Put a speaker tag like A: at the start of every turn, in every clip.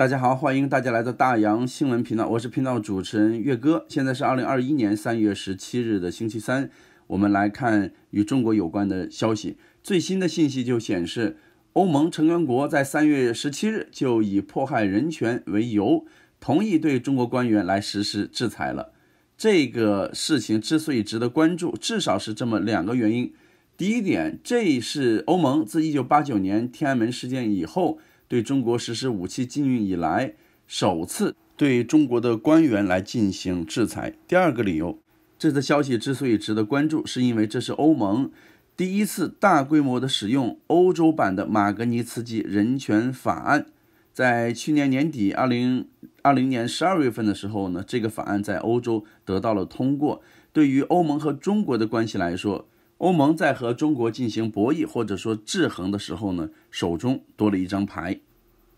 A: 大家好，欢迎大家来到大洋新闻频道，我是频道主持人岳哥。现在是二零二一年三月十七日的星期三，我们来看与中国有关的消息。最新的信息就显示，欧盟成员国在三月十七日就以迫害人权为由，同意对中国官员来实施制裁了。这个事情之所以值得关注，至少是这么两个原因。第一点，这是欧盟自一九八九年天安门事件以后。对中国实施武器禁运以来，首次对中国的官员来进行制裁。第二个理由，这则消息之所以值得关注，是因为这是欧盟第一次大规模的使用欧洲版的马格尼茨基人权法案。在去年年底，二零二零年十二月份的时候呢，这个法案在欧洲得到了通过。对于欧盟和中国的关系来说，欧盟在和中国进行博弈或者说制衡的时候呢，手中多了一张牌。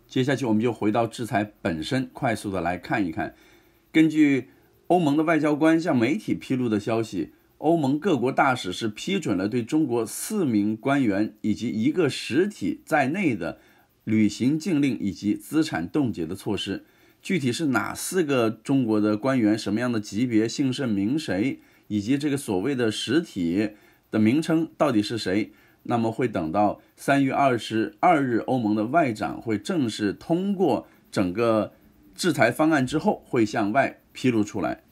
A: 接下去我们就回到制裁本身，快速的来看一看。根据欧盟的外交官向媒体披露的消息，欧盟各国大使是批准了对中国四名官员以及一个实体在内的履行禁令以及资产冻结的措施。具体是哪四个中国的官员，什么样的级别，姓甚名谁，以及这个所谓的实体？的名称到底是谁？那么会等到三月二十二日，欧盟的外长会正式通过整个制裁方案之后，会向外披露出来。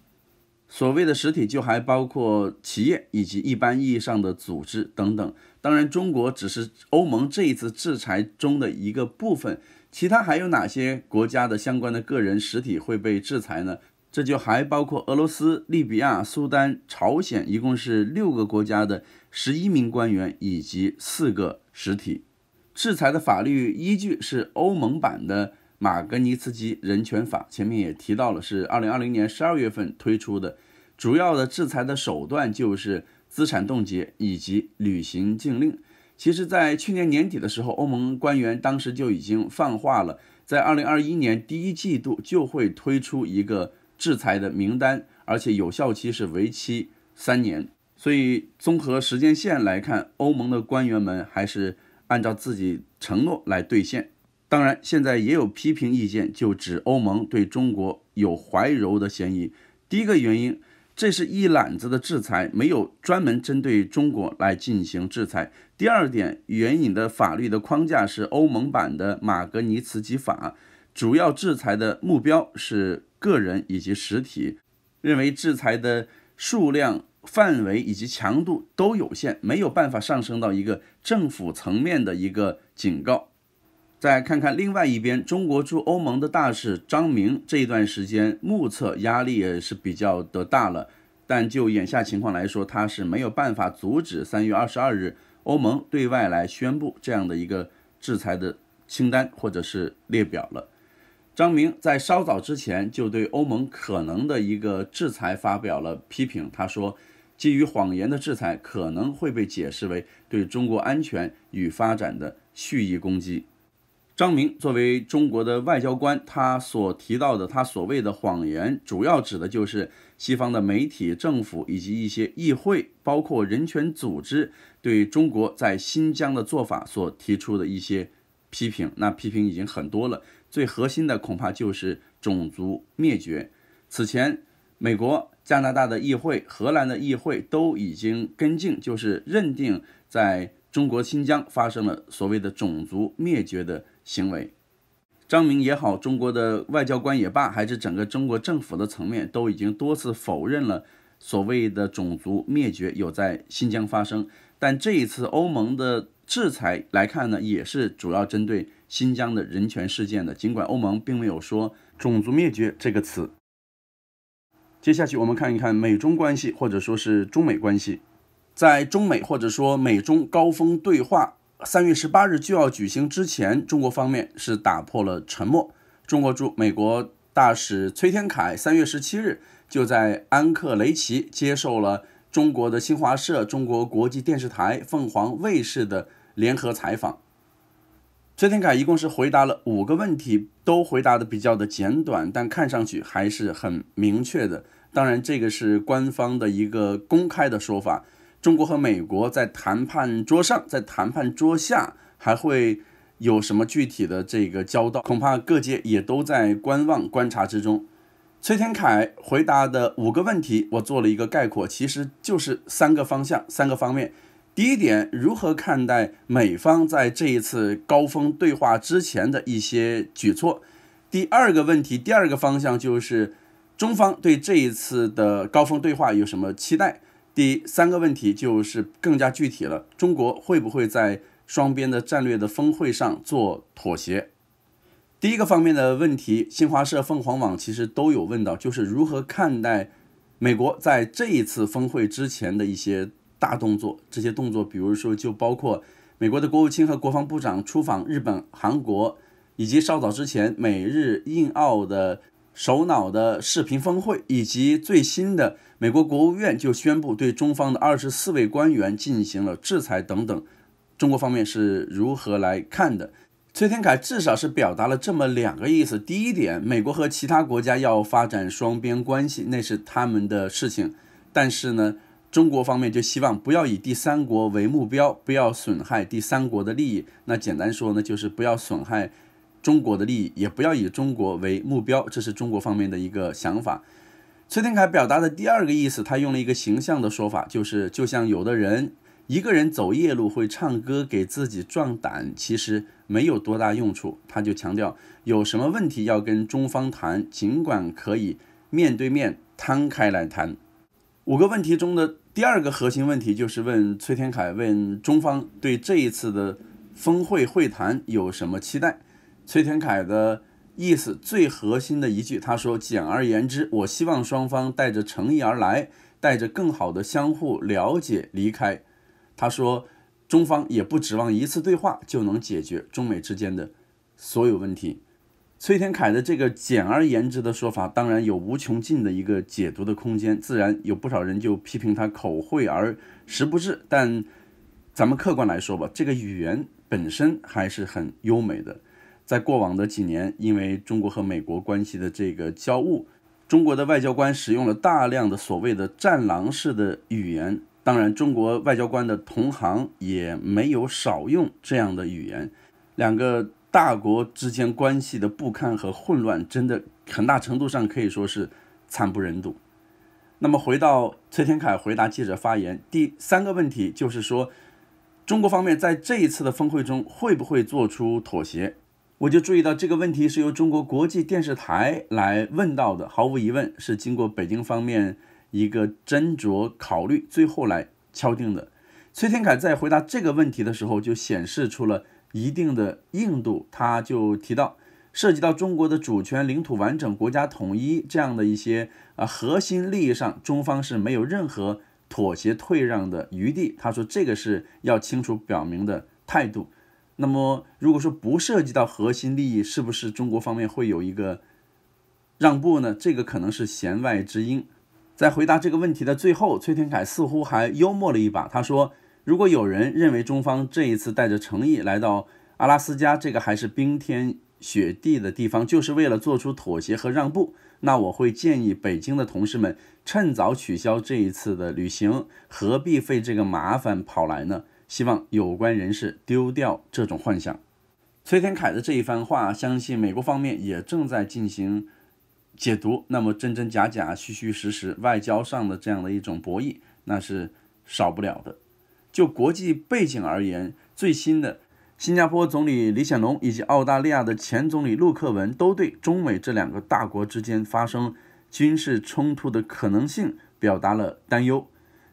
A: 所谓的实体就还包括企业以及一般意义上的组织等等。当然，中国只是欧盟这一次制裁中的一个部分，其他还有哪些国家的相关的个人实体会被制裁呢？这就还包括俄罗斯、利比亚、苏丹、朝鲜，一共是六个国家的十一名官员以及四个实体。制裁的法律依据是欧盟版的马格尼茨基人权法，前面也提到了，是二零二零年十二月份推出的。主要的制裁的手段就是资产冻结以及履行禁令。其实，在去年年底的时候，欧盟官员当时就已经放话了，在二零二一年第一季度就会推出一个。制裁的名单，而且有效期是为期三年，所以综合时间线来看，欧盟的官员们还是按照自己承诺来兑现。当然，现在也有批评意见，就指欧盟对中国有怀柔的嫌疑。第一个原因，这是一揽子的制裁，没有专门针对中国来进行制裁。第二点，援引的法律的框架是欧盟版的马格尼茨基法。主要制裁的目标是个人以及实体，认为制裁的数量、范围以及强度都有限，没有办法上升到一个政府层面的一个警告。再看看另外一边，中国驻欧盟的大使张明这一段时间目测压力也是比较的大了，但就眼下情况来说，他是没有办法阻止三月二十二日欧盟对外来宣布这样的一个制裁的清单或者是列表了。张明在稍早之前就对欧盟可能的一个制裁发表了批评。他说：“基于谎言的制裁可能会被解释为对中国安全与发展的蓄意攻击。”张明作为中国的外交官，他所提到的他所谓的谎言，主要指的就是西方的媒体、政府以及一些议会，包括人权组织对中国在新疆的做法所提出的一些批评。那批评已经很多了。最核心的恐怕就是种族灭绝。此前，美国、加拿大的议会、荷兰的议会都已经跟进，就是认定在中国新疆发生了所谓的种族灭绝的行为。张明也好，中国的外交官也罢，还是整个中国政府的层面，都已经多次否认了所谓的种族灭绝有在新疆发生。但这一次欧盟的制裁来看呢，也是主要针对。新疆的人权事件的，尽管欧盟并没有说种族灭绝这个词。接下去我们看一看美中关系，或者说是中美关系，在中美或者说美中高峰对话三月十八日就要举行之前，中国方面是打破了沉默。中国驻美国大使崔天凯三月十七日就在安克雷奇接受了中国的新华社、中国国际电视台、凤凰卫视的联合采访。崔天凯一共是回答了五个问题，都回答的比较的简短，但看上去还是很明确的。当然，这个是官方的一个公开的说法。中国和美国在谈判桌上，在谈判桌下还会有什么具体的这个交道，恐怕各界也都在观望观察之中。崔天凯回答的五个问题，我做了一个概括，其实就是三个方向，三个方面。第一点，如何看待美方在这一次高峰对话之前的一些举措？第二个问题，第二个方向就是中方对这一次的高峰对话有什么期待？第三个问题就是更加具体了，中国会不会在双边的战略的峰会上做妥协？第一个方面的问题，新华社、凤凰网其实都有问到，就是如何看待美国在这一次峰会之前的一些。大动作，这些动作，比如说就包括美国的国务卿和国防部长出访日本、韩国，以及稍早之前美日印澳的首脑的视频峰会，以及最新的美国国务院就宣布对中方的二十四位官员进行了制裁等等。中国方面是如何来看的？崔天凯至少是表达了这么两个意思：第一点，美国和其他国家要发展双边关系，那是他们的事情；但是呢。中国方面就希望不要以第三国为目标，不要损害第三国的利益。那简单说呢，就是不要损害中国的利益，也不要以中国为目标。这是中国方面的一个想法。崔天凯表达的第二个意思，他用了一个形象的说法，就是就像有的人一个人走夜路会唱歌给自己壮胆，其实没有多大用处。他就强调，有什么问题要跟中方谈，尽管可以面对面摊开来谈。五个问题中的。第二个核心问题就是问崔天凯，问中方对这一次的峰会会谈有什么期待？崔天凯的意思最核心的一句，他说：“简而言之，我希望双方带着诚意而来，带着更好的相互了解离开。”他说：“中方也不指望一次对话就能解决中美之间的所有问题。”崔天凯的这个简而言之的说法，当然有无穷尽的一个解读的空间，自然有不少人就批评他口惠而实不至。但咱们客观来说吧，这个语言本身还是很优美的。在过往的几年，因为中国和美国关系的这个交恶，中国的外交官使用了大量的所谓的“战狼式”的语言。当然，中国外交官的同行也没有少用这样的语言。两个。大国之间关系的不堪和混乱，真的很大程度上可以说是惨不忍睹。那么，回到崔天凯回答记者发言第三个问题，就是说中国方面在这一次的峰会中会不会做出妥协？我就注意到这个问题是由中国国际电视台来问到的，毫无疑问是经过北京方面一个斟酌考虑，最后来敲定的。崔天凯在回答这个问题的时候，就显示出了。一定的硬度，他就提到，涉及到中国的主权、领土完整、国家统一这样的一些啊核心利益上，中方是没有任何妥协退让的余地。他说这个是要清楚表明的态度。那么，如果说不涉及到核心利益，是不是中国方面会有一个让步呢？这个可能是弦外之音。在回答这个问题的最后，崔天凯似乎还幽默了一把，他说。如果有人认为中方这一次带着诚意来到阿拉斯加这个还是冰天雪地的地方，就是为了做出妥协和让步，那我会建议北京的同事们趁早取消这一次的旅行，何必费这个麻烦跑来呢？希望有关人士丢掉这种幻想。崔天凯的这一番话，相信美国方面也正在进行解读。那么真真假假、虚虚实实，外交上的这样的一种博弈，那是少不了的。就国际背景而言，最新的新加坡总理李显龙以及澳大利亚的前总理陆克文都对中美这两个大国之间发生军事冲突的可能性表达了担忧。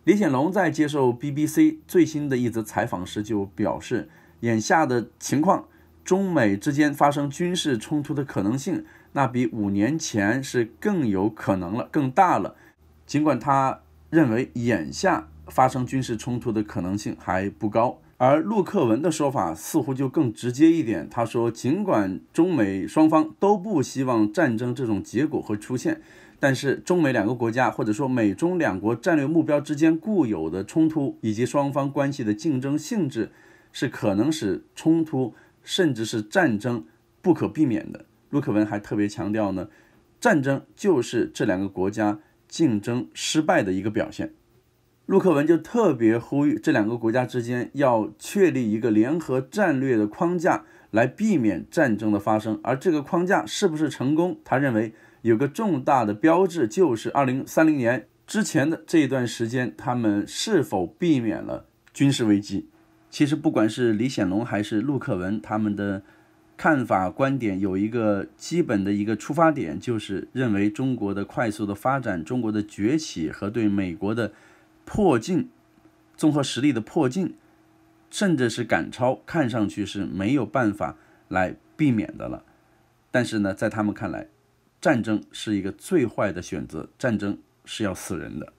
A: 李显龙在接受 BBC 最新的一则采访时就表示，眼下的情况，中美之间发生军事冲突的可能性，那比五年前是更有可能了，更大了。尽管他认为眼下。发生军事冲突的可能性还不高，而陆克文的说法似乎就更直接一点。他说，尽管中美双方都不希望战争这种结果会出现，但是中美两个国家或者说美中两国战略目标之间固有的冲突，以及双方关系的竞争性质，是可能使冲突甚至是战争不可避免的。陆克文还特别强调呢，战争就是这两个国家竞争失败的一个表现。陆克文就特别呼吁这两个国家之间要确立一个联合战略的框架，来避免战争的发生。而这个框架是不是成功，他认为有个重大的标志就是二零三零年之前的这段时间，他们是否避免了军事危机。其实不管是李显龙还是陆克文，他们的看法观点有一个基本的一个出发点，就是认为中国的快速的发展、中国的崛起和对美国的。破境，综合实力的破境，甚至是赶超，看上去是没有办法来避免的了。但是呢，在他们看来，战争是一个最坏的选择，战争是要死人的。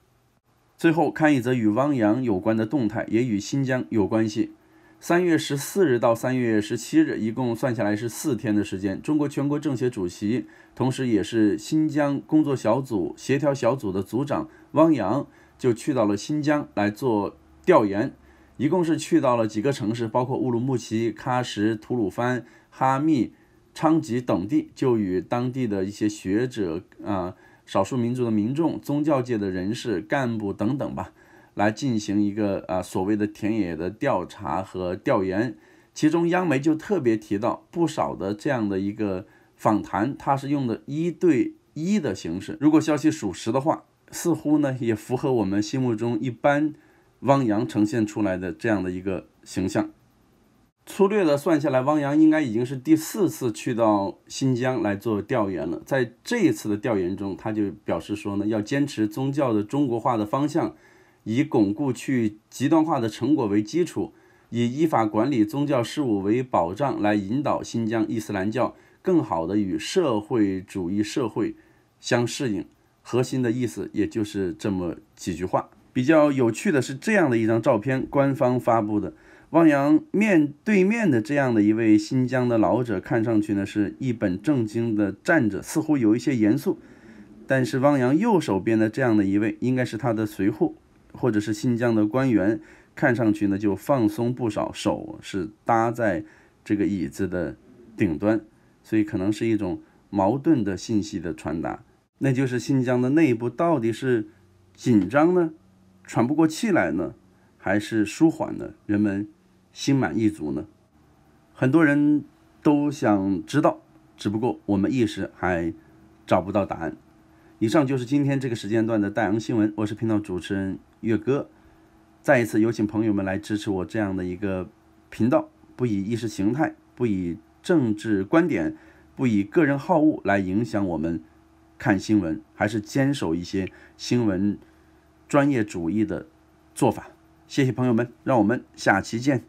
A: 最后看一则与汪洋有关的动态，也与新疆有关系。三月十四日到三月十七日，一共算下来是四天的时间。中国全国政协主席，同时也是新疆工作小组协调小组的组长汪洋。就去到了新疆来做调研，一共是去到了几个城市，包括乌鲁木齐、喀什、吐鲁番、哈密、昌吉等地，就与当地的一些学者啊、少数民族的民众、宗教界的人士、干部等等吧，来进行一个啊所谓的田野的调查和调研。其中，央媒就特别提到不少的这样的一个访谈，它是用的一对一的形式。如果消息属实的话。似乎呢，也符合我们心目中一般汪洋呈现出来的这样的一个形象。粗略的算下来，汪洋应该已经是第四次去到新疆来做调研了。在这一次的调研中，他就表示说呢，要坚持宗教的中国化的方向，以巩固去极端化的成果为基础，以依法管理宗教事务为保障，来引导新疆伊斯兰教更好地与社会主义社会相适应。核心的意思也就是这么几句话。比较有趣的是这样的一张照片，官方发布的汪洋面对面的这样的一位新疆的老者，看上去呢是一本正经的站着，似乎有一些严肃。但是汪洋右手边的这样的一位，应该是他的随护，或者是新疆的官员，看上去呢就放松不少，手是搭在这个椅子的顶端，所以可能是一种矛盾的信息的传达。那就是新疆的内部到底是紧张呢，喘不过气来呢，还是舒缓呢？人们心满意足呢？很多人都想知道，只不过我们一时还找不到答案。以上就是今天这个时间段的大洋新闻，我是频道主持人岳哥。再一次有请朋友们来支持我这样的一个频道，不以意识形态，不以政治观点，不以个人好恶来影响我们。看新闻还是坚守一些新闻专业主义的做法。谢谢朋友们，让我们下期见。